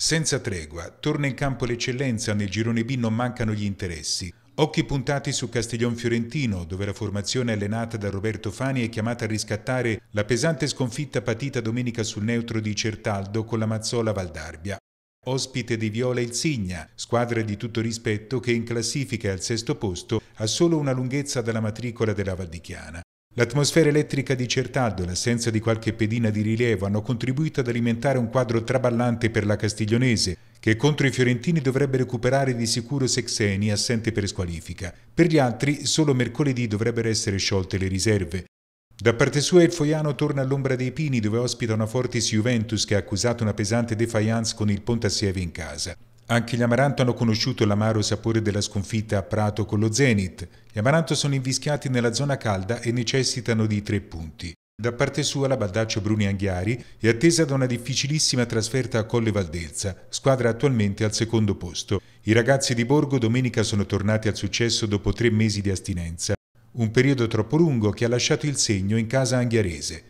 Senza tregua, torna in campo l'eccellenza, nel girone B non mancano gli interessi. Occhi puntati su Castiglion Fiorentino, dove la formazione allenata da Roberto Fani è chiamata a riscattare la pesante sconfitta patita domenica sul neutro di Certaldo con la Mazzola Valdarbia. Ospite di Viola il Signa, squadra di tutto rispetto che in classifica è al sesto posto, ha solo una lunghezza dalla matricola della Valdichiana. L'atmosfera elettrica di Certaldo e l'assenza di qualche pedina di rilievo hanno contribuito ad alimentare un quadro traballante per la Castiglionese, che contro i fiorentini dovrebbe recuperare di sicuro Sexeni, assente per squalifica. Per gli altri, solo mercoledì dovrebbero essere sciolte le riserve. Da parte sua il Foiano torna all'ombra dei pini dove ospita una forte Juventus che ha accusato una pesante defiance con il Ponte in casa. Anche gli Amaranto hanno conosciuto l'amaro sapore della sconfitta a Prato con lo Zenit. Gli Amaranto sono invischiati nella zona calda e necessitano di tre punti. Da parte sua la Baldaccio Bruni Anghiari è attesa da una difficilissima trasferta a Colle Valdelsa, squadra attualmente al secondo posto. I ragazzi di Borgo domenica sono tornati al successo dopo tre mesi di astinenza, un periodo troppo lungo che ha lasciato il segno in casa anghiarese.